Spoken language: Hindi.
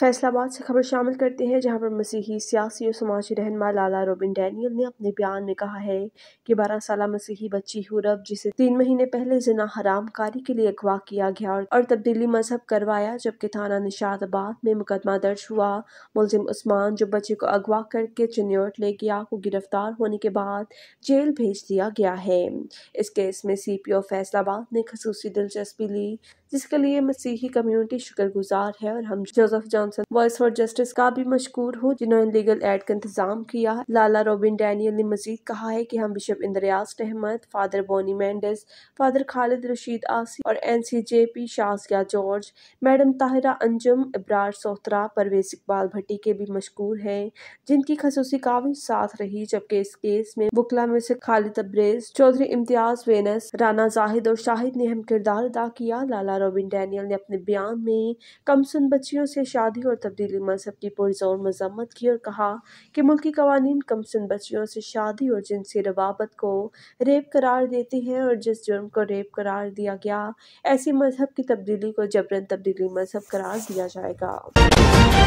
फैसलाबाद से खबर शामिल करते हैं जहां पर मसीही सियासी और समाजी रहनमा लाला रोबिन डैनियल ने अपने बयान में कहा है कि बारह साल मसीही बच्ची हुरब जिसे तीन महीने पहले जना हरामकारी के लिए अगवा किया गया और तब्दीली मजहब करवाया जबकि थाना निशादाबाद में मुकदमा दर्ज हुआ मुलजिम उस्मान जो बच्चे को अगवा करके चिन्योट ले गया को गिरफ्तार होने के बाद जेल भेज दिया गया है इस केस में सी पी ओ फैसलाबाद ने खसूसी दिलचस्पी ली जिसके लिए मसीही कम्युनिटी शुक्रगुजार है और हम Joseph Johnson voice for justice का भी मशहूर हूँ जिन्होंने लीगल एड का इंतजाम किया लाला रोबिन डैनियल ने मजीद कहा है कि हम bishop Indriyas Ahmed father Bonnie Mendes father Khalid Rashid Asi और N C J P Shazia George madam Tahira Anjum Ibrar Sohtra Parvez Iqbal Bhatti के भी मशहूर हैं जिनकी खसूसी काफी साथ रही जबकि इस केस में बुकला में से खालिद अब्रेज चौधरी इम्तियाज वेनस राना जाहिद और शाहिद ने अहम किरदार अदा किया लाला रॉबिन डैनियल ने अपने बयान में कमसन बच्चियों से शादी और तब्दीली मजहब की पुरजोर मजम्मत की और कहा कि मुल्क कवानीन कमसन बच्चियों से शादी और जिनसी रवाबत को रेप करार देते हैं और जिस जुर्म को रेप करार दिया गया ऐसी मजहब की तब्दीली को जबरन तब्दीली मजहब करार दिया जाएगा